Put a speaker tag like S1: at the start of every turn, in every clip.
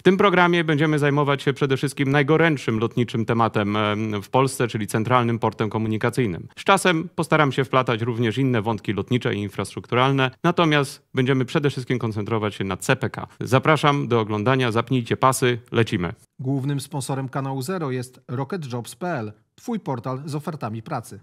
S1: W tym programie będziemy zajmować się przede wszystkim najgorętszym lotniczym tematem w Polsce, czyli centralnym portem komunikacyjnym. Z czasem postaram się wplatać również inne wątki lotnicze i infrastrukturalne, natomiast będziemy przede wszystkim koncentrować się na CPK. Zapraszam do oglądania, zapnijcie pasy, lecimy. Głównym sponsorem kanału Zero jest RocketJobs.pl, twój portal z ofertami pracy.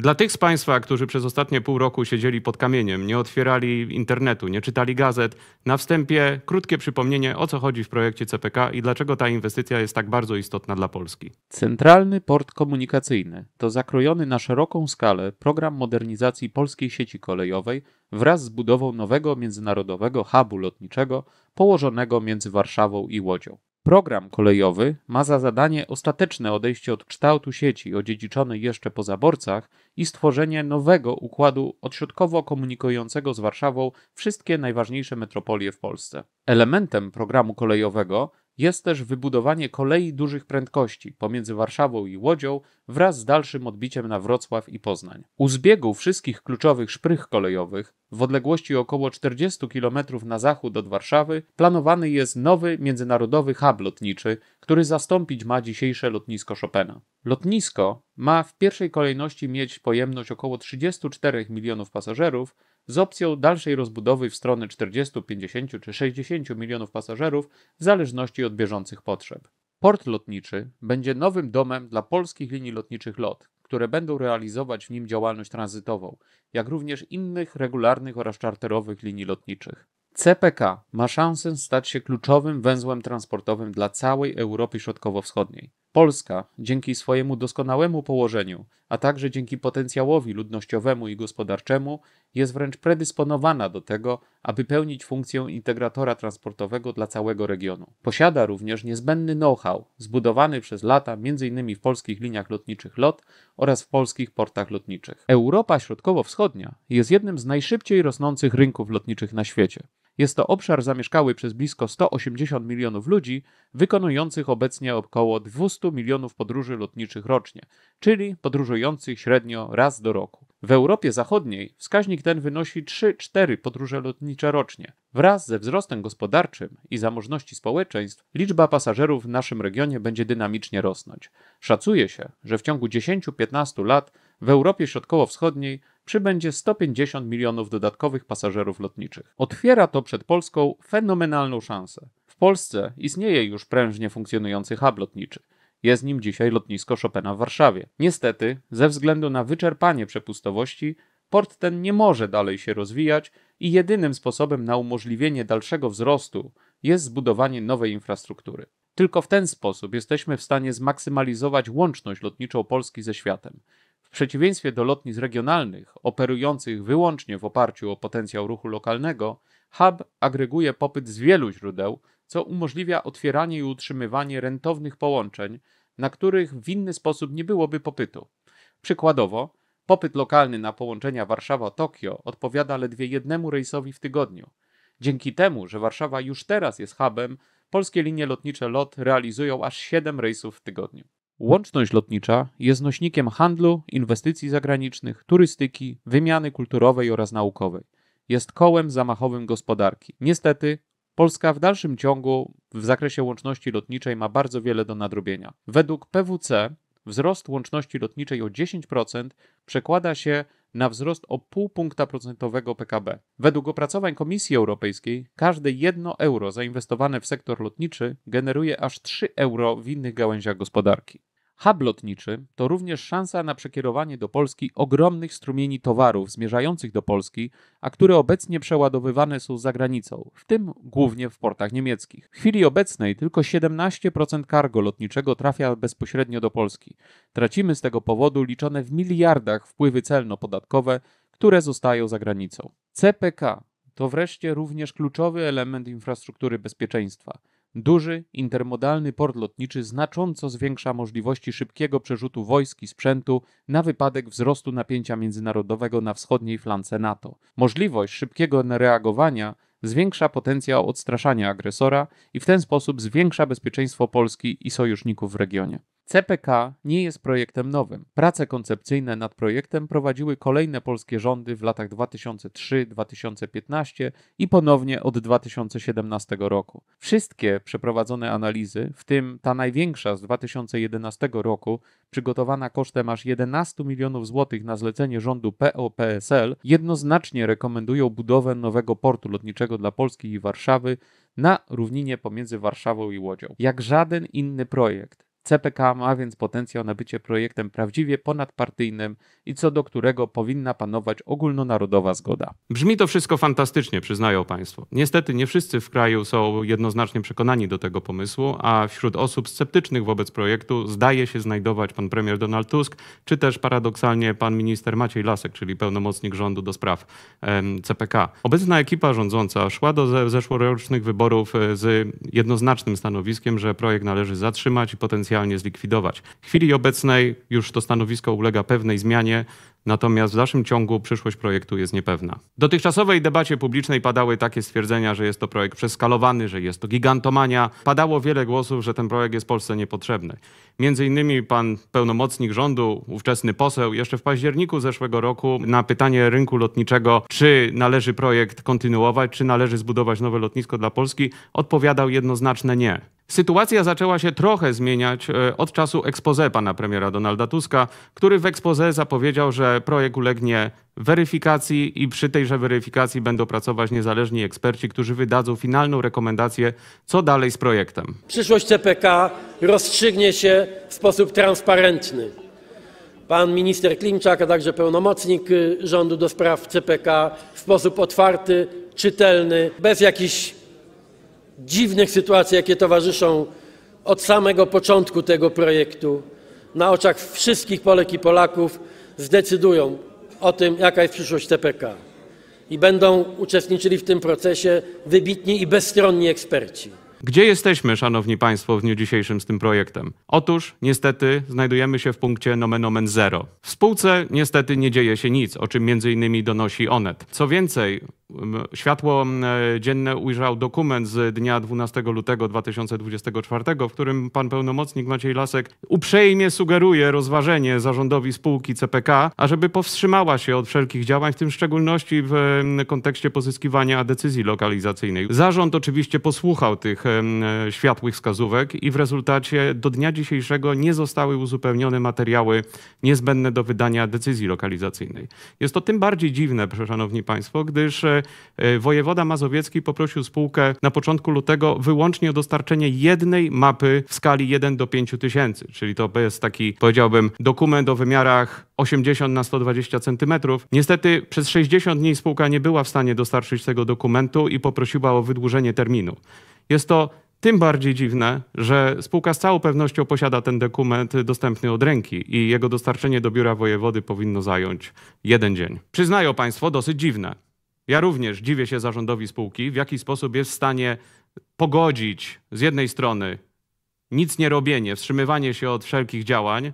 S1: Dla tych z Państwa, którzy przez ostatnie pół roku siedzieli pod kamieniem, nie otwierali internetu, nie czytali gazet, na wstępie krótkie przypomnienie o co chodzi w projekcie CPK i dlaczego ta inwestycja jest tak bardzo istotna dla Polski. Centralny Port Komunikacyjny to zakrojony na szeroką skalę program modernizacji polskiej sieci kolejowej wraz z budową nowego międzynarodowego hubu lotniczego położonego między Warszawą i Łodzią. Program kolejowy ma za zadanie ostateczne odejście od kształtu sieci odziedziczonej jeszcze po zaborcach i stworzenie nowego układu odśrodkowo komunikującego z Warszawą wszystkie najważniejsze metropolie w Polsce. Elementem programu kolejowego jest też wybudowanie kolei dużych prędkości pomiędzy Warszawą i Łodzią wraz z dalszym odbiciem na Wrocław i Poznań. U zbiegu wszystkich kluczowych szprych kolejowych w odległości około 40 km na zachód od Warszawy planowany jest nowy międzynarodowy hub lotniczy, który zastąpić ma dzisiejsze lotnisko Chopina. Lotnisko ma w pierwszej kolejności mieć pojemność około 34 milionów pasażerów z opcją dalszej rozbudowy w stronę 40, 50 czy 60 milionów pasażerów w zależności od bieżących potrzeb. Port lotniczy będzie nowym domem dla polskich linii lotniczych LOT, które będą realizować w nim działalność tranzytową, jak również innych regularnych oraz czarterowych linii lotniczych. CPK ma szansę stać się kluczowym węzłem transportowym dla całej Europy Środkowo-Wschodniej. Polska, dzięki swojemu doskonałemu położeniu, a także dzięki potencjałowi ludnościowemu i gospodarczemu, jest wręcz predysponowana do tego, aby pełnić funkcję integratora transportowego dla całego regionu. Posiada również niezbędny know-how zbudowany przez lata m.in. w polskich liniach lotniczych LOT oraz w polskich portach lotniczych. Europa Środkowo-Wschodnia jest jednym z najszybciej rosnących rynków lotniczych na świecie. Jest to obszar zamieszkały przez blisko 180 milionów ludzi, wykonujących obecnie około 200 milionów podróży lotniczych rocznie, czyli podróżujących średnio raz do roku. W Europie Zachodniej wskaźnik ten wynosi 3-4 podróże lotnicze rocznie. Wraz ze wzrostem gospodarczym i zamożności społeczeństw, liczba pasażerów w naszym regionie będzie dynamicznie rosnąć. Szacuje się, że w ciągu 10-15 lat w Europie Środkowo-Wschodniej przybędzie 150 milionów dodatkowych pasażerów lotniczych. Otwiera to przed Polską fenomenalną szansę. W Polsce istnieje już prężnie funkcjonujący hub lotniczy. Jest nim dzisiaj lotnisko Chopina w Warszawie. Niestety, ze względu na wyczerpanie przepustowości, port ten nie może dalej się rozwijać i jedynym sposobem na umożliwienie dalszego wzrostu jest zbudowanie nowej infrastruktury. Tylko w ten sposób jesteśmy w stanie zmaksymalizować łączność lotniczą Polski ze światem. W przeciwieństwie do lotnic regionalnych, operujących wyłącznie w oparciu o potencjał ruchu lokalnego, hub agreguje popyt z wielu źródeł, co umożliwia otwieranie i utrzymywanie rentownych połączeń, na których w inny sposób nie byłoby popytu. Przykładowo, popyt lokalny na połączenia Warszawa-Tokio odpowiada ledwie jednemu rejsowi w tygodniu. Dzięki temu, że Warszawa już teraz jest hubem, polskie linie lotnicze LOT realizują aż 7 rejsów w tygodniu. Łączność lotnicza jest nośnikiem handlu, inwestycji zagranicznych, turystyki, wymiany kulturowej oraz naukowej. Jest kołem zamachowym gospodarki. Niestety, Polska w dalszym ciągu w zakresie łączności lotniczej ma bardzo wiele do nadrobienia. Według PWC wzrost łączności lotniczej o 10% przekłada się na wzrost o pół punkta procentowego PKB. Według opracowań Komisji Europejskiej każde 1 euro zainwestowane w sektor lotniczy generuje aż 3 euro w innych gałęziach gospodarki. Hub lotniczy to również szansa na przekierowanie do Polski ogromnych strumieni towarów zmierzających do Polski, a które obecnie przeładowywane są za granicą, w tym głównie w portach niemieckich. W chwili obecnej tylko 17% cargo lotniczego trafia bezpośrednio do Polski. Tracimy z tego powodu liczone w miliardach wpływy celno-podatkowe, które zostają za granicą. CPK to wreszcie również kluczowy element infrastruktury bezpieczeństwa. Duży, intermodalny port lotniczy znacząco zwiększa możliwości szybkiego przerzutu wojsk i sprzętu na wypadek wzrostu napięcia międzynarodowego na wschodniej flance NATO. Możliwość szybkiego reagowania zwiększa potencjał odstraszania agresora i w ten sposób zwiększa bezpieczeństwo Polski i sojuszników w regionie. CPK nie jest projektem nowym. Prace koncepcyjne nad projektem prowadziły kolejne polskie rządy w latach 2003-2015 i ponownie od 2017 roku. Wszystkie przeprowadzone analizy, w tym ta największa z 2011 roku, przygotowana kosztem aż 11 milionów złotych na zlecenie rządu PO-PSL, jednoznacznie rekomendują budowę nowego portu lotniczego dla Polski i Warszawy na równinie pomiędzy Warszawą i Łodzią. Jak żaden inny projekt, CPK ma więc potencjał na bycie projektem prawdziwie ponadpartyjnym i co do którego powinna panować ogólnonarodowa zgoda. Brzmi to wszystko fantastycznie, przyznają Państwo. Niestety nie wszyscy w kraju są jednoznacznie przekonani do tego pomysłu, a wśród osób sceptycznych wobec projektu zdaje się znajdować pan premier Donald Tusk, czy też paradoksalnie pan minister Maciej Lasek, czyli pełnomocnik rządu do spraw CPK. Obecna ekipa rządząca szła do zeszłorocznych wyborów e, z jednoznacznym stanowiskiem, że projekt należy zatrzymać i potencjalnie potencjalnie zlikwidować. W chwili obecnej już to stanowisko ulega pewnej zmianie, natomiast w dalszym ciągu przyszłość projektu jest niepewna. W dotychczasowej debacie publicznej padały takie stwierdzenia, że jest to projekt przeskalowany, że jest to gigantomania. Padało wiele głosów, że ten projekt jest Polsce niepotrzebny. Między innymi pan pełnomocnik rządu, ówczesny poseł, jeszcze w październiku zeszłego roku na pytanie rynku lotniczego, czy należy projekt kontynuować, czy należy zbudować nowe lotnisko dla Polski, odpowiadał jednoznaczne nie. Sytuacja zaczęła się trochę zmieniać e, od czasu expose pana premiera Donalda Tuska, który w expose zapowiedział, że projekt ulegnie weryfikacji i przy tejże weryfikacji będą pracować niezależni eksperci, którzy wydadzą finalną rekomendację, co dalej z projektem. Przyszłość CPK rozstrzygnie się w sposób transparentny. Pan minister Klimczak, a także pełnomocnik e, rządu do spraw CPK w sposób otwarty, czytelny, bez jakichś dziwnych sytuacji, jakie towarzyszą od samego początku tego projektu, na oczach wszystkich Polek i Polaków zdecydują o tym, jaka jest przyszłość TPK. I będą uczestniczyli w tym procesie wybitni i bezstronni eksperci. Gdzie jesteśmy, szanowni państwo, w dniu dzisiejszym z tym projektem? Otóż, niestety, znajdujemy się w punkcie nomen omen zero. W spółce niestety nie dzieje się nic, o czym m.in. donosi Onet. Co więcej, światło dzienne ujrzał dokument z dnia 12 lutego 2024, w którym pan pełnomocnik Maciej Lasek uprzejmie sugeruje rozważenie zarządowi spółki CPK, ażeby powstrzymała się od wszelkich działań, w tym w szczególności w kontekście pozyskiwania decyzji lokalizacyjnej. Zarząd oczywiście posłuchał tych E, światłych wskazówek i w rezultacie do dnia dzisiejszego nie zostały uzupełnione materiały niezbędne do wydania decyzji lokalizacyjnej. Jest to tym bardziej dziwne, szanowni państwo, gdyż e, e, wojewoda mazowiecki poprosił spółkę na początku lutego wyłącznie o dostarczenie jednej mapy w skali 1 do 5 tysięcy, czyli to jest taki, powiedziałbym, dokument o wymiarach 80 na 120 cm. Niestety przez 60 dni spółka nie była w stanie dostarczyć tego dokumentu i poprosiła o wydłużenie terminu. Jest to tym bardziej dziwne, że spółka z całą pewnością posiada ten dokument dostępny od ręki i jego dostarczenie do biura wojewody powinno zająć jeden dzień. Przyznają Państwo, dosyć dziwne. Ja również dziwię się zarządowi spółki, w jaki sposób jest w stanie pogodzić z jednej strony nic nie robienie, wstrzymywanie się od wszelkich działań,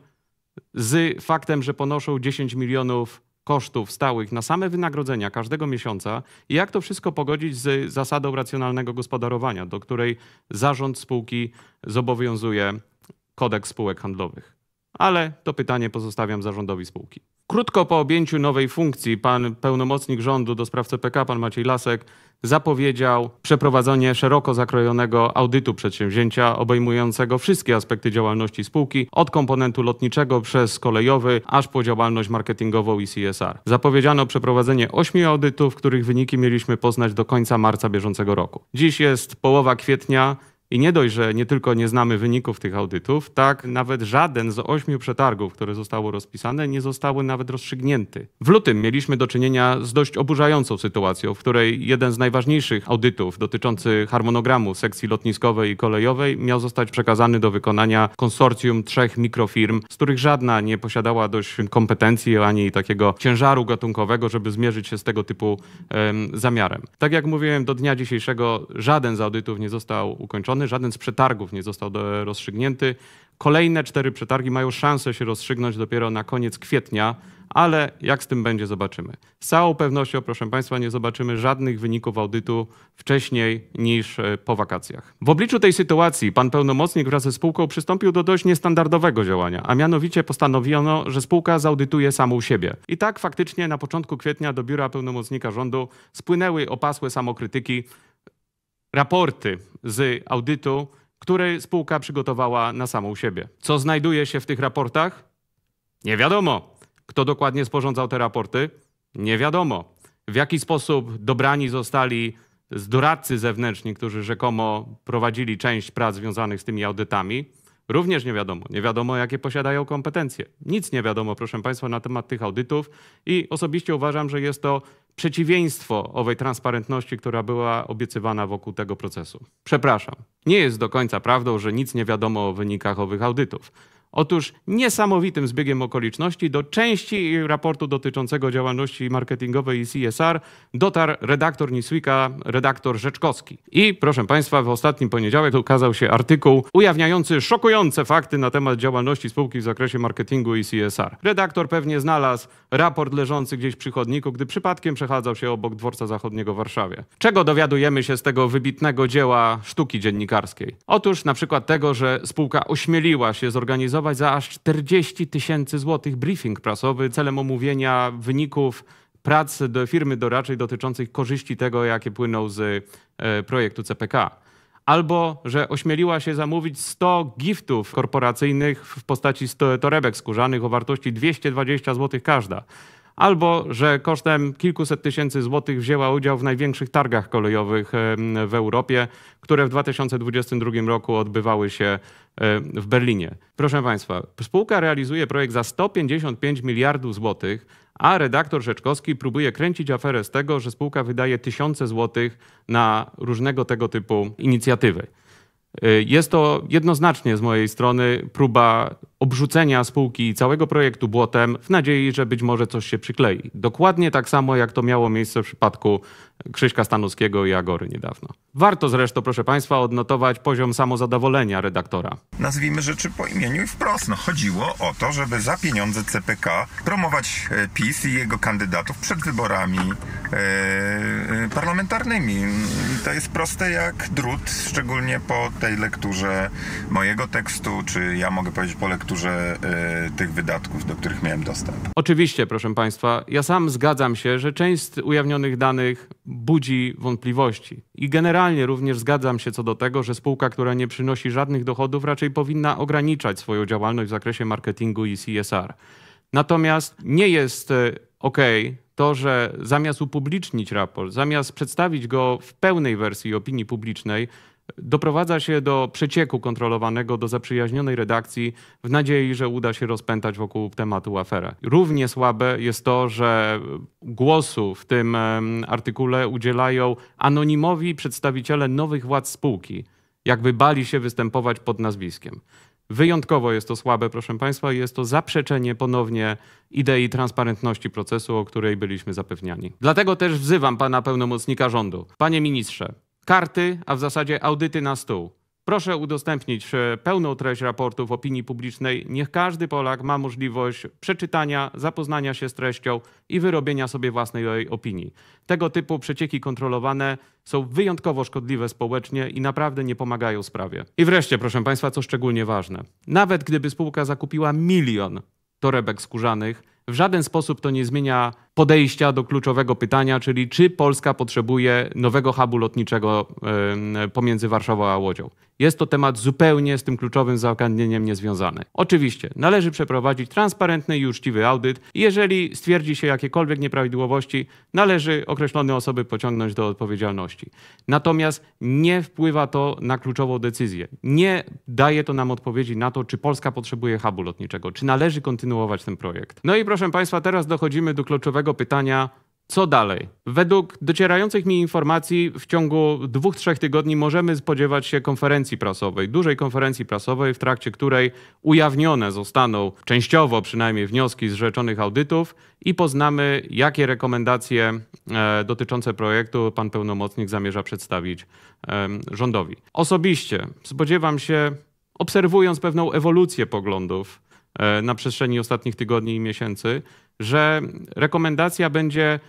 S1: z faktem, że ponoszą 10 milionów kosztów stałych na same wynagrodzenia każdego miesiąca i jak to wszystko pogodzić z zasadą racjonalnego gospodarowania, do której zarząd spółki zobowiązuje kodeks spółek handlowych. Ale to pytanie pozostawiam zarządowi spółki. Krótko po objęciu nowej funkcji pan pełnomocnik rządu do spraw CPK, pan Maciej Lasek, zapowiedział przeprowadzenie szeroko zakrojonego audytu przedsięwzięcia obejmującego wszystkie aspekty działalności spółki, od komponentu lotniczego przez kolejowy, aż po działalność marketingową i CSR. Zapowiedziano przeprowadzenie ośmiu audytów, których wyniki mieliśmy poznać do końca marca bieżącego roku. Dziś jest połowa kwietnia. I nie dość, że nie tylko nie znamy wyników tych audytów, tak nawet żaden z ośmiu przetargów, które zostały rozpisane, nie zostały nawet rozstrzygnięty. W lutym mieliśmy do czynienia z dość oburzającą sytuacją, w której jeden z najważniejszych audytów dotyczący harmonogramu sekcji lotniskowej i kolejowej miał zostać przekazany do wykonania konsorcjum trzech mikrofirm, z których żadna nie posiadała dość kompetencji ani takiego ciężaru gatunkowego, żeby zmierzyć się z tego typu em, zamiarem. Tak jak mówiłem, do dnia dzisiejszego żaden z audytów nie został ukończony zakończony, żaden z przetargów nie został rozstrzygnięty. Kolejne cztery przetargi mają szansę się rozstrzygnąć dopiero na koniec kwietnia, ale jak z tym będzie, zobaczymy. Z całą pewnością, proszę Państwa, nie zobaczymy żadnych wyników audytu wcześniej niż e, po wakacjach. W obliczu tej sytuacji pan pełnomocnik wraz ze spółką przystąpił do dość niestandardowego działania, a mianowicie postanowiono, że spółka zaudytuje samą siebie. I tak faktycznie na początku kwietnia do biura pełnomocnika rządu spłynęły opasłe samokrytyki raporty z audytu, który spółka przygotowała na samą siebie. Co znajduje się w tych raportach? Nie wiadomo. Kto dokładnie sporządzał te raporty? Nie wiadomo. W jaki sposób dobrani zostali doradcy zewnętrzni, którzy rzekomo prowadzili część prac związanych z tymi audytami? Również nie wiadomo. Nie wiadomo, jakie posiadają kompetencje. Nic nie wiadomo, proszę Państwa, na temat tych audytów i osobiście uważam, że jest to przeciwieństwo owej transparentności, która była obiecywana wokół tego procesu. Przepraszam, nie jest do końca prawdą, że nic nie wiadomo o wynikach owych audytów. Otóż niesamowitym zbiegiem okoliczności do części raportu dotyczącego działalności marketingowej i CSR dotarł redaktor Niswika, redaktor Rzeczkowski. I proszę Państwa, w ostatnim poniedziałek ukazał się artykuł ujawniający szokujące fakty na temat działalności spółki w zakresie marketingu i CSR. Redaktor pewnie znalazł raport leżący gdzieś przy chodniku, gdy przypadkiem przechadzał się obok dworca zachodniego w Warszawie. Czego dowiadujemy się z tego wybitnego dzieła sztuki dziennikarskiej? Otóż na przykład tego, że spółka ośmieliła się zorganizować za aż 40 tysięcy złotych briefing prasowy celem omówienia wyników prac do firmy doradczej dotyczących korzyści tego, jakie płyną z e, projektu CPK. Albo, że ośmieliła się zamówić 100 giftów korporacyjnych w postaci 100 torebek skórzanych o wartości 220 zł każda albo że kosztem kilkuset tysięcy złotych wzięła udział w największych targach kolejowych w Europie, które w 2022 roku odbywały się w Berlinie. Proszę Państwa, spółka realizuje projekt za 155 miliardów złotych, a redaktor Rzeczkowski próbuje kręcić aferę z tego, że spółka wydaje tysiące złotych na różnego tego typu inicjatywy. Y, jest to jednoznacznie z mojej strony próba obrzucenia spółki i całego projektu błotem w nadziei, że być może coś się przyklei. Dokładnie tak samo, jak to miało miejsce w przypadku Krzyśka Stanuskiego i Agory niedawno. Warto zresztą, proszę Państwa, odnotować poziom samozadowolenia redaktora. Nazwijmy rzeczy po imieniu i wprost. No, chodziło o to, żeby za pieniądze CPK promować e, PiS i jego kandydatów przed wyborami e, e, parlamentarnymi. To jest proste jak drut, szczególnie po tej lekturze mojego tekstu, czy ja mogę powiedzieć po lekturze fakturze tych wydatków, do których miałem dostęp. Oczywiście, proszę Państwa, ja sam zgadzam się, że część ujawnionych danych budzi wątpliwości. I generalnie również zgadzam się co do tego, że spółka, która nie przynosi żadnych dochodów, raczej powinna ograniczać swoją działalność w zakresie marketingu i CSR. Natomiast nie jest e, ok to, że zamiast upublicznić raport, zamiast przedstawić go w pełnej wersji opinii publicznej, Doprowadza się do przecieku kontrolowanego do zaprzyjaźnionej redakcji w nadziei, że uda się rozpętać wokół tematu aferę. Równie słabe jest to, że głosu w tym artykule udzielają anonimowi przedstawiciele nowych władz spółki, jakby bali się występować pod nazwiskiem. Wyjątkowo jest to słabe, proszę Państwa, i jest to zaprzeczenie ponownie idei transparentności procesu, o której byliśmy zapewniani. Dlatego też wzywam Pana pełnomocnika rządu. Panie ministrze, karty, a w zasadzie audyty na stół. Proszę udostępnić e, pełną treść raportów opinii publicznej. Niech każdy Polak ma możliwość przeczytania, zapoznania się z treścią i wyrobienia sobie własnej opinii. Tego typu przecieki kontrolowane są wyjątkowo szkodliwe społecznie i naprawdę nie pomagają sprawie. I wreszcie, proszę Państwa, co szczególnie ważne. Nawet gdyby spółka zakupiła milion torebek skórzanych, w żaden sposób to nie zmienia podejścia do kluczowego pytania, czyli czy Polska potrzebuje nowego hubu lotniczego pomiędzy Warszawą a Łodzią. Jest to temat zupełnie z tym kluczowym zagadnieniem niezwiązany. Oczywiście należy przeprowadzić transparentny i uczciwy audyt. Jeżeli stwierdzi się jakiekolwiek nieprawidłowości, należy określone osoby pociągnąć do odpowiedzialności. Natomiast nie wpływa to na kluczową decyzję. Nie daje to nam odpowiedzi na to, czy Polska potrzebuje hubu lotniczego, czy należy kontynuować ten projekt. No i proszę Państwa, teraz dochodzimy do kluczowego pytania, co dalej? Według docierających mi informacji w ciągu dwóch, trzech tygodni możemy spodziewać się konferencji prasowej, dużej konferencji prasowej, w trakcie której ujawnione zostaną częściowo przynajmniej wnioski z rzeczonych audytów i poznamy, jakie rekomendacje e, dotyczące projektu pan pełnomocnik zamierza przedstawić e, rządowi. Osobiście spodziewam się, obserwując pewną ewolucję poglądów e, na przestrzeni ostatnich tygodni i miesięcy, że rekomendacja będzie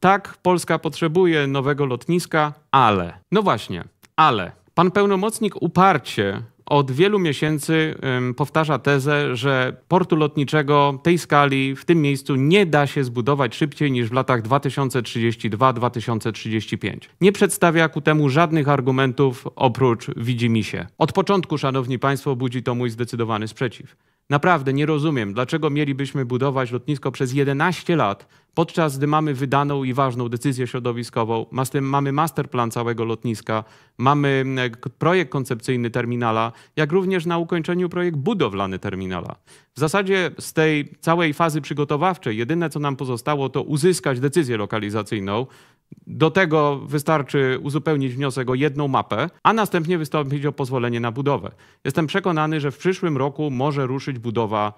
S1: tak, Polska potrzebuje nowego lotniska, ale. No właśnie, ale. Pan pełnomocnik uparcie od wielu miesięcy ym, powtarza tezę, że portu lotniczego tej skali w tym miejscu nie da się zbudować szybciej niż w latach 2032-2035. Nie przedstawia ku temu żadnych argumentów oprócz widzi mi się. Od początku, szanowni państwo, budzi to mój zdecydowany sprzeciw. Naprawdę nie rozumiem, dlaczego mielibyśmy budować lotnisko przez 11 lat, podczas gdy mamy wydaną i ważną decyzję środowiskową, mamy masterplan całego lotniska, mamy mm, e, projekt koncepcyjny terminala, jak również na ukończeniu projekt budowlany terminala. W zasadzie z tej całej fazy przygotowawczej jedyne co nam pozostało to uzyskać decyzję lokalizacyjną. Do tego wystarczy uzupełnić wniosek o jedną mapę, a następnie wystąpić o pozwolenie na budowę. Jestem przekonany, że w przyszłym roku może ruszyć budowa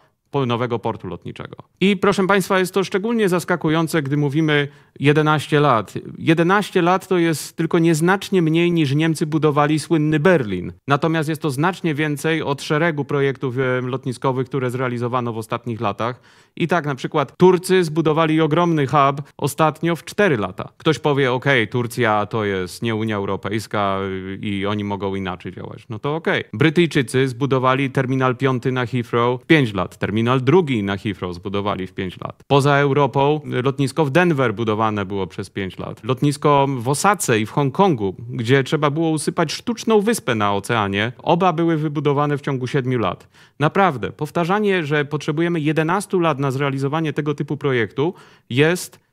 S1: nowego portu lotniczego. I proszę Państwa, jest to szczególnie zaskakujące, gdy mówimy 11 lat. 11 lat to jest tylko nieznacznie mniej niż Niemcy budowali słynny Berlin. Natomiast jest to znacznie więcej od szeregu projektów lotniskowych, które zrealizowano w ostatnich latach. I tak na przykład Turcy zbudowali ogromny hub ostatnio w 4 lata. Ktoś powie, ok, Turcja to jest nie Unia Europejska y, i oni mogą inaczej działać. No to ok. Brytyjczycy zbudowali terminal 5 na Heathrow 5 lat. Terminal drugi na Heathrow zbudowali w 5 lat. Poza Europą lotnisko w Denver budowane było przez 5 lat. Lotnisko w Osace i w Hongkongu, gdzie trzeba było usypać sztuczną wyspę na oceanie. Oba były wybudowane w ciągu 7 lat. Naprawdę, powtarzanie, że potrzebujemy 11 lat na zrealizowanie tego typu projektu jest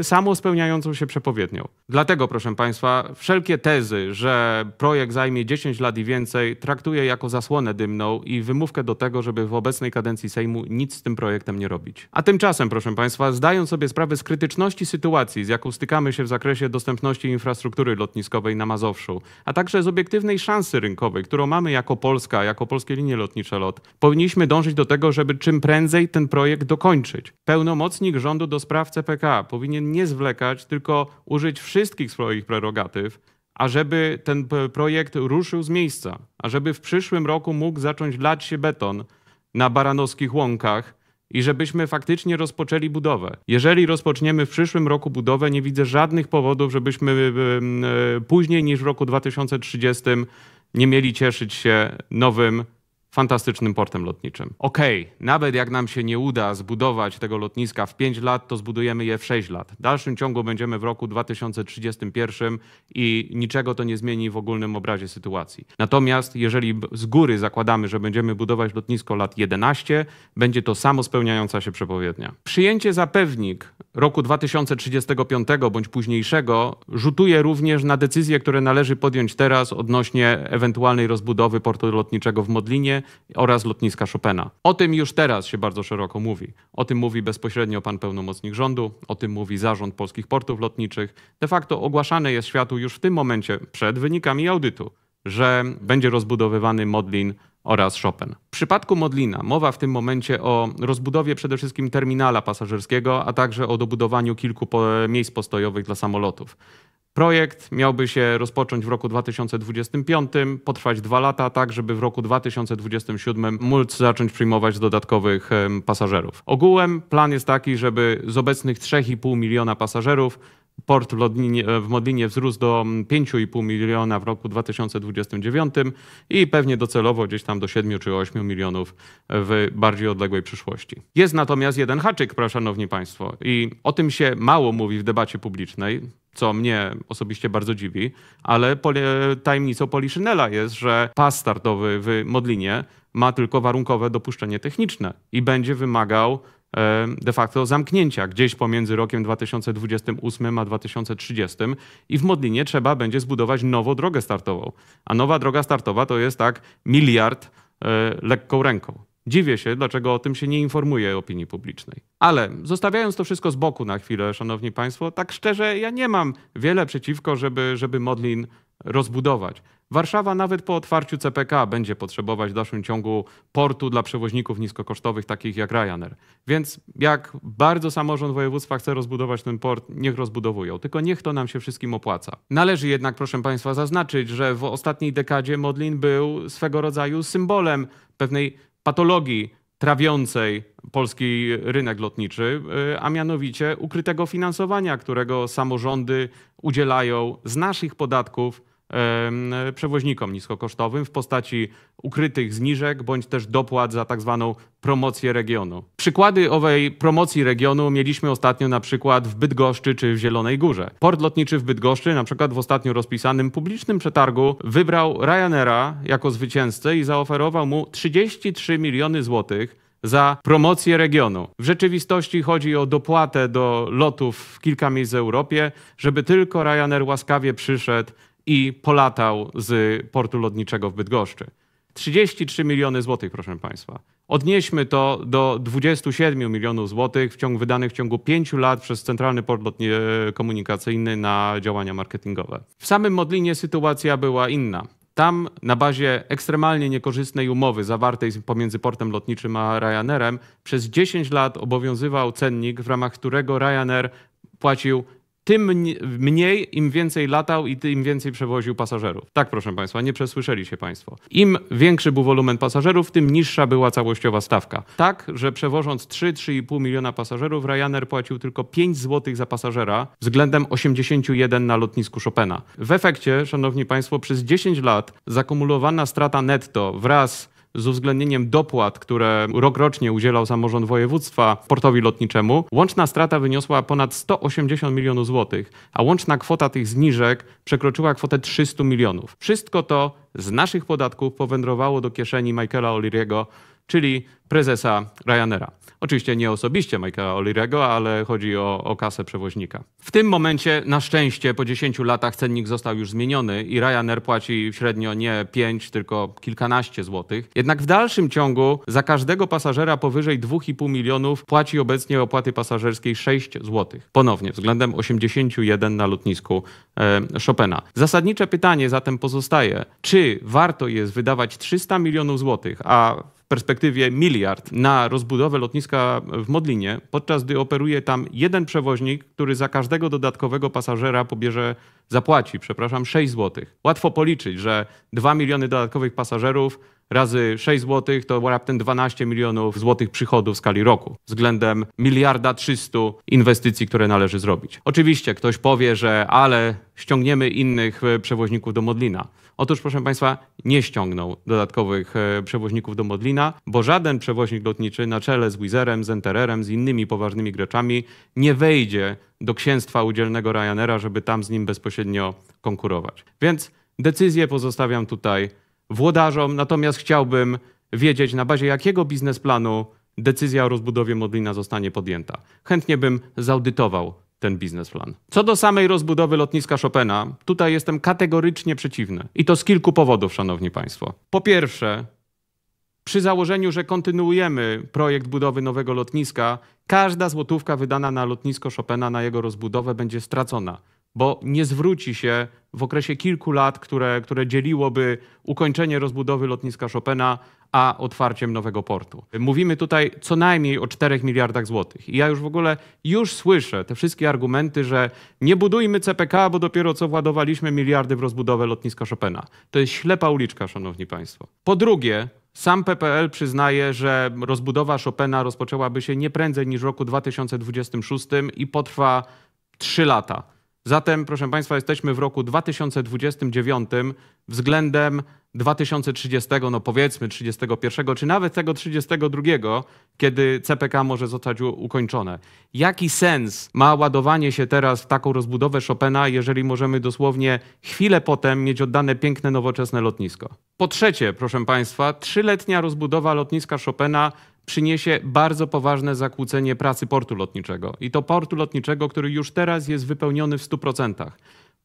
S1: Y, samo spełniającą się przepowiednią. Dlatego, proszę Państwa, wszelkie tezy, że projekt zajmie 10 lat i więcej, traktuję jako zasłonę dymną i wymówkę do tego, żeby w obecnej kadencji Sejmu nic z tym projektem nie robić. A tymczasem, proszę Państwa, zdając sobie sprawę z krytyczności sytuacji, z jaką stykamy się w zakresie dostępności infrastruktury lotniskowej na Mazowszu, a także z obiektywnej szansy rynkowej, którą mamy jako Polska, jako polskie linie lotnicze LOT, powinniśmy dążyć do tego, żeby czym prędzej ten projekt dokończyć. Pełnomocnik rządu do spraw CPK powinien nie zwlekać, tylko użyć wszystkich swoich prerogatyw, ażeby ten projekt ruszył z miejsca, ażeby w przyszłym roku mógł zacząć lać się beton na baranowskich łąkach i żebyśmy faktycznie rozpoczęli budowę. Jeżeli rozpoczniemy w przyszłym roku budowę, nie widzę żadnych powodów, żebyśmy e, e, później niż w roku 2030 nie mieli cieszyć się nowym fantastycznym portem lotniczym. Okej, okay, nawet jak nam się nie uda zbudować tego lotniska w 5 lat, to zbudujemy je w 6 lat. W dalszym ciągu będziemy w roku 2031 i niczego to nie zmieni w ogólnym obrazie sytuacji. Natomiast jeżeli z góry zakładamy, że będziemy budować lotnisko lat 11, będzie to samo spełniająca się przepowiednia. Przyjęcie zapewnik roku 2035 bądź późniejszego rzutuje również na decyzje, które należy podjąć teraz odnośnie ewentualnej rozbudowy portu lotniczego w Modlinie, oraz lotniska Chopina. O tym już teraz się bardzo szeroko mówi. O tym mówi bezpośrednio pan pełnomocnik rządu, o tym mówi zarząd polskich portów lotniczych. De facto ogłaszane jest światu już w tym momencie, przed wynikami audytu, że będzie rozbudowywany Modlin oraz Chopin. W przypadku Modlina mowa w tym momencie o rozbudowie przede wszystkim terminala pasażerskiego, a także o dobudowaniu kilku miejsc postojowych dla samolotów. Projekt miałby się rozpocząć w roku 2025, potrwać dwa lata, tak żeby w roku 2027 móc zacząć przyjmować dodatkowych pasażerów. Ogółem plan jest taki, żeby z obecnych 3,5 miliona pasażerów port w, e, w Modlinie wzrósł do 5,5 mm, miliona w roku 2029 i pewnie docelowo gdzieś tam do 7 czy 8 milionów w bardziej odległej przyszłości. Jest natomiast jeden haczyk, szanowni państwo, i o tym się mało mówi w debacie publicznej, co mnie osobiście bardzo dziwi, ale tajemnicą Poliszynela jest, że pas startowy w Modlinie ma tylko warunkowe dopuszczenie techniczne i będzie wymagał de facto zamknięcia gdzieś pomiędzy rokiem 2028 a 2030 i w Modlinie trzeba będzie zbudować nową drogę startową. A nowa droga startowa to jest tak miliard e, lekką ręką. Dziwię się, dlaczego o tym się nie informuje opinii publicznej. Ale zostawiając to wszystko z boku na chwilę, szanowni państwo, tak szczerze ja nie mam wiele przeciwko, żeby, żeby Modlin rozbudować. Warszawa nawet po otwarciu CPK będzie potrzebować w dalszym ciągu portu dla przewoźników niskokosztowych takich jak Ryanair. Więc jak bardzo samorząd województwa chce rozbudować ten port, niech rozbudowują, tylko niech to nam się wszystkim opłaca. Należy jednak, proszę Państwa, zaznaczyć, że w ostatniej dekadzie Modlin był swego rodzaju symbolem pewnej patologii trawiącej polski rynek lotniczy, y, a mianowicie ukrytego finansowania, którego samorządy udzielają z naszych podatków przewoźnikom niskokosztowym w postaci ukrytych zniżek bądź też dopłat za tak zwaną promocję regionu. Przykłady owej promocji regionu mieliśmy ostatnio na przykład w Bydgoszczy czy w Zielonej Górze. Port lotniczy w Bydgoszczy na przykład w ostatnio rozpisanym publicznym przetargu wybrał Ryanaira jako zwycięzcę i zaoferował mu 33 miliony złotych za promocję regionu. W rzeczywistości chodzi o dopłatę do lotów w kilka miejsc w Europie, żeby tylko Ryanair łaskawie przyszedł i polatał z portu lotniczego w Bydgoszczy. 33 miliony złotych, proszę Państwa. Odnieśmy to do 27 milionów złotych w ciągu, wydanych w ciągu 5 lat przez Centralny Port Lotnie e, Komunikacyjny na działania marketingowe. W samym Modlinie sytuacja była inna. Tam na bazie ekstremalnie niekorzystnej umowy zawartej pomiędzy portem lotniczym a Ryanerem przez 10 lat obowiązywał cennik, w ramach którego Ryanair płacił tym mniej, im więcej latał i tym więcej przewoził pasażerów. Tak, proszę Państwa, nie przesłyszeli się Państwo. Im większy był wolumen pasażerów, tym niższa była całościowa stawka. Tak, że przewożąc 3-3,5 miliona pasażerów, Ryanair płacił tylko 5 zł za pasażera względem 81 na lotnisku Chopina. W efekcie, Szanowni Państwo, przez 10 lat zakumulowana strata netto wraz z uwzględnieniem dopłat, które rokrocznie udzielał samorząd województwa portowi lotniczemu, łączna strata wyniosła ponad 180 milionów złotych, a łączna kwota tych zniżek przekroczyła kwotę 300 milionów. Wszystko to z naszych podatków powędrowało do kieszeni Michaela O'Leary'ego, czyli prezesa Ryanaira. Oczywiście nie osobiście Michaela O'Leary'ego, ale chodzi o, o kasę przewoźnika. W tym momencie, na szczęście, po 10 latach cennik został już zmieniony i Ryanair płaci średnio nie 5, tylko kilkanaście złotych. Jednak w dalszym ciągu za każdego pasażera powyżej 2,5 milionów płaci obecnie opłaty pasażerskiej 6 złotych. Ponownie, względem 81 na lotnisku e, Chopina. Zasadnicze pytanie zatem pozostaje, czy warto jest wydawać 300 milionów złotych, a perspektywie miliard na rozbudowę lotniska w Modlinie, podczas gdy operuje tam jeden przewoźnik, który za każdego dodatkowego pasażera pobierze, zapłaci, przepraszam, 6 zł. Łatwo policzyć, że 2 miliony dodatkowych pasażerów razy 6 zł to raptem 12 milionów złotych przychodów w skali roku względem miliarda 300 inwestycji, które należy zrobić. Oczywiście ktoś powie, że ale ściągniemy innych e, przewoźników do Modlina. Otóż, proszę Państwa, nie ściągnął dodatkowych e, przewoźników do Modlina, bo żaden przewoźnik lotniczy na czele z Wizerem, z Entererem, z innymi poważnymi graczami nie wejdzie do księstwa udzielnego Ryanaira, żeby tam z nim bezpośrednio konkurować. Więc decyzję pozostawiam tutaj włodarzom, natomiast chciałbym wiedzieć, na bazie jakiego biznesplanu decyzja o rozbudowie Modlina zostanie podjęta. Chętnie bym zaudytował ten biznesplan. Co do samej rozbudowy lotniska Chopina, tutaj jestem kategorycznie przeciwny. I to z kilku powodów, szanowni państwo. Po pierwsze, przy założeniu, że kontynuujemy projekt budowy nowego lotniska, każda złotówka wydana na lotnisko Chopina, na jego rozbudowę będzie stracona bo nie zwróci się w okresie kilku lat, które, które dzieliłoby ukończenie rozbudowy lotniska Chopina a otwarciem nowego portu. Mówimy tutaj co najmniej o 4 miliardach złotych. I ja już w ogóle już słyszę te wszystkie argumenty, że nie budujmy CPK, bo dopiero co władowaliśmy miliardy w rozbudowę lotniska Chopina. To jest ślepa uliczka, szanowni państwo. Po drugie, sam PPL przyznaje, że rozbudowa Chopina rozpoczęłaby się nie prędzej niż w roku 2026 i potrwa 3 lata. Zatem, proszę Państwa, jesteśmy w roku 2029 względem 2030, no powiedzmy 31, czy nawet tego 32, kiedy CPK może zostać ukończone. Jaki sens ma ładowanie się teraz w taką rozbudowę Chopina, jeżeli możemy dosłownie chwilę potem mieć oddane piękne, nowoczesne lotnisko? Po trzecie, proszę Państwa, trzyletnia rozbudowa lotniska Chopina przyniesie bardzo poważne zakłócenie pracy portu lotniczego. I to portu lotniczego, który już teraz jest wypełniony w 100%.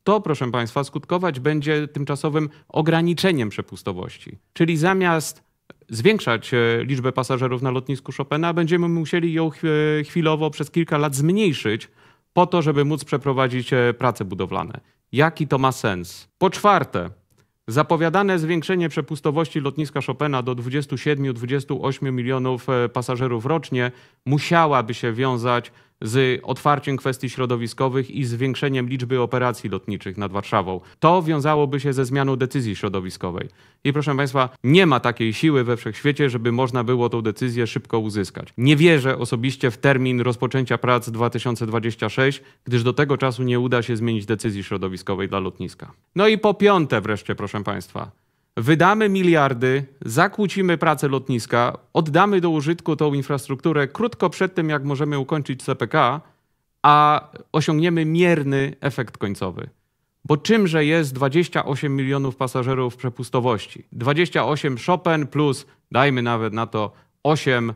S1: To, proszę Państwa, skutkować będzie tymczasowym ograniczeniem przepustowości. Czyli zamiast zwiększać e, liczbę pasażerów na lotnisku Chopina, będziemy musieli ją e, chwilowo przez kilka lat zmniejszyć, po to, żeby móc przeprowadzić e, prace budowlane. Jaki to ma sens? Po czwarte, Zapowiadane zwiększenie przepustowości lotniska Chopina do 27-28 milionów e, pasażerów rocznie musiałaby się wiązać z otwarciem kwestii środowiskowych i zwiększeniem liczby operacji lotniczych nad Warszawą. To wiązałoby się ze zmianą decyzji środowiskowej. I proszę Państwa, nie ma takiej siły we wszechświecie, żeby można było tą decyzję szybko uzyskać. Nie wierzę osobiście w termin rozpoczęcia prac 2026, gdyż do tego czasu nie uda się zmienić decyzji środowiskowej dla lotniska. No i po piąte wreszcie, proszę Państwa, wydamy miliardy, zakłócimy pracę lotniska, oddamy do użytku tą infrastrukturę krótko przed tym, jak możemy ukończyć CPK, a osiągniemy mierny efekt końcowy. Bo czymże jest 28 milionów pasażerów przepustowości? 28 Chopin plus, dajmy nawet na to 8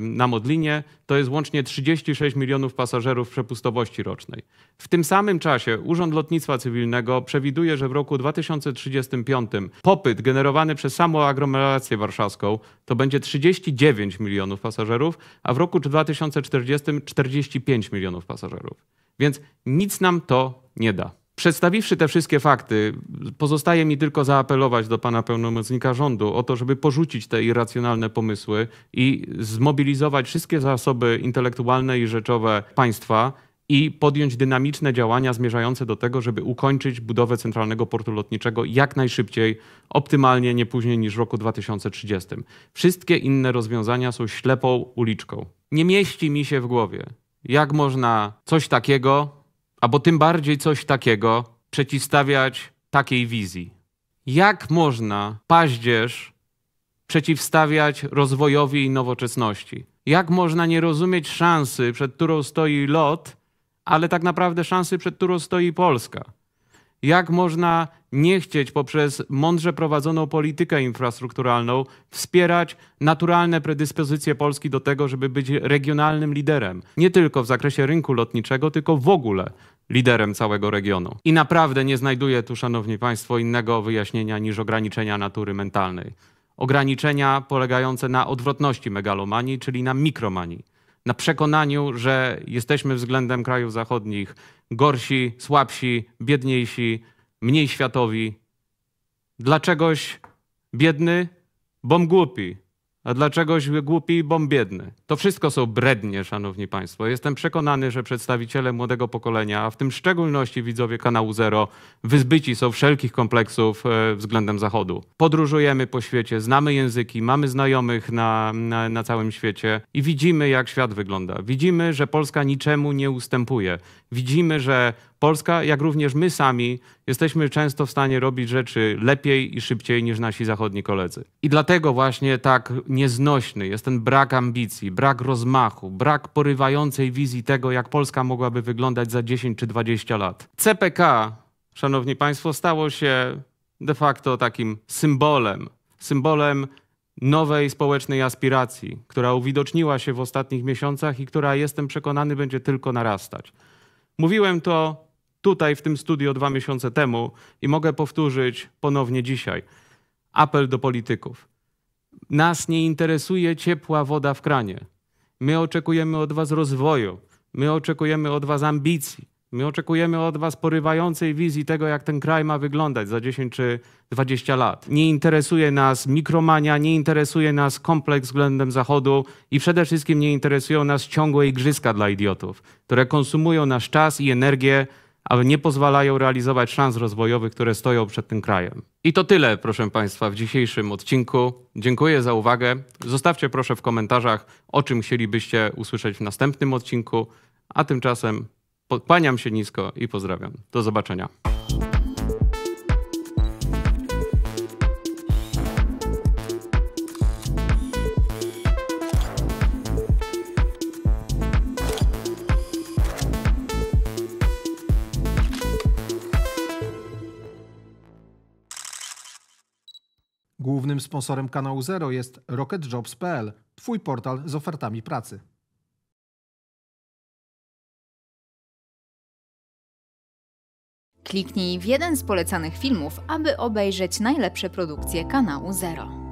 S1: na Modlinie to jest łącznie 36 milionów pasażerów przepustowości rocznej. W tym samym czasie Urząd Lotnictwa Cywilnego przewiduje, że w roku 2035 popyt generowany przez samą aglomerację warszawską to będzie 39 milionów pasażerów, a w roku 2040 45 milionów pasażerów. Więc nic nam to nie da. Przedstawiwszy te wszystkie fakty, pozostaje mi tylko zaapelować do pana pełnomocnika rządu o to, żeby porzucić te irracjonalne pomysły i zmobilizować wszystkie zasoby intelektualne i rzeczowe państwa i podjąć dynamiczne działania zmierzające do tego, żeby ukończyć budowę centralnego portu lotniczego jak najszybciej, optymalnie nie później niż w roku 2030. Wszystkie inne rozwiązania są ślepą uliczką. Nie mieści mi się w głowie, jak można coś takiego albo tym bardziej coś takiego przeciwstawiać takiej wizji. Jak można paździerz przeciwstawiać rozwojowi i nowoczesności? Jak można nie rozumieć szansy, przed którą stoi lot, ale tak naprawdę szansy, przed którą stoi Polska? jak można nie chcieć poprzez mądrze prowadzoną politykę infrastrukturalną wspierać naturalne predyspozycje Polski do tego, żeby być regionalnym liderem, nie tylko w zakresie rynku lotniczego, tylko w ogóle liderem całego regionu. I naprawdę nie znajduję tu, szanowni państwo, innego wyjaśnienia niż ograniczenia natury mentalnej. Ograniczenia polegające na odwrotności megalomanii, czyli na mikromanii na przekonaniu, że jesteśmy względem krajów zachodnich gorsi, słabsi, biedniejsi, mniej światowi. Dlaczegoś biedny, bom głupi a dlaczegoś głupi i bombiedny. To wszystko są brednie, szanowni państwo. Jestem przekonany, że przedstawiciele młodego pokolenia, a w tym szczególności widzowie kanału Zero, wyzbyci są wszelkich kompleksów e, względem Zachodu. Podróżujemy po świecie, znamy języki, mamy znajomych na, na, na całym świecie i widzimy, jak świat wygląda. Widzimy, że Polska niczemu nie ustępuje. Widzimy, że Polska, jak również my sami, jesteśmy często w stanie robić rzeczy lepiej i szybciej niż nasi zachodni koledzy. I dlatego właśnie tak nieznośny jest ten brak ambicji, brak rozmachu, brak porywającej wizji tego, jak Polska mogłaby wyglądać za 10 czy 20 lat. CPK, szanowni państwo, stało się de facto takim symbolem, symbolem nowej społecznej aspiracji, która uwidoczniła się w ostatnich miesiącach i która, jestem przekonany, będzie tylko narastać. Mówiłem to tutaj w tym studio dwa miesiące temu i mogę powtórzyć ponownie dzisiaj. Apel do polityków. Nas nie interesuje ciepła woda w kranie. My oczekujemy od Was rozwoju, my oczekujemy od Was ambicji, my oczekujemy od Was porywającej wizji tego, jak ten kraj ma wyglądać za 10 czy 20 lat. Nie interesuje nas mikromania, nie interesuje nas kompleks względem Zachodu i przede wszystkim nie interesują nas ciągłe igrzyska dla idiotów, które konsumują nasz czas i energię ale nie pozwalają realizować szans rozwojowych, które stoją przed tym krajem. I to tyle, proszę Państwa, w dzisiejszym odcinku. Dziękuję za uwagę. Zostawcie proszę w komentarzach, o czym chcielibyście usłyszeć w następnym odcinku. A tymczasem kłaniam się nisko i pozdrawiam. Do zobaczenia. sponsorem kanału Zero jest rocketjobs.pl, twój portal z ofertami pracy. Kliknij w jeden z polecanych filmów, aby obejrzeć najlepsze produkcje kanału Zero.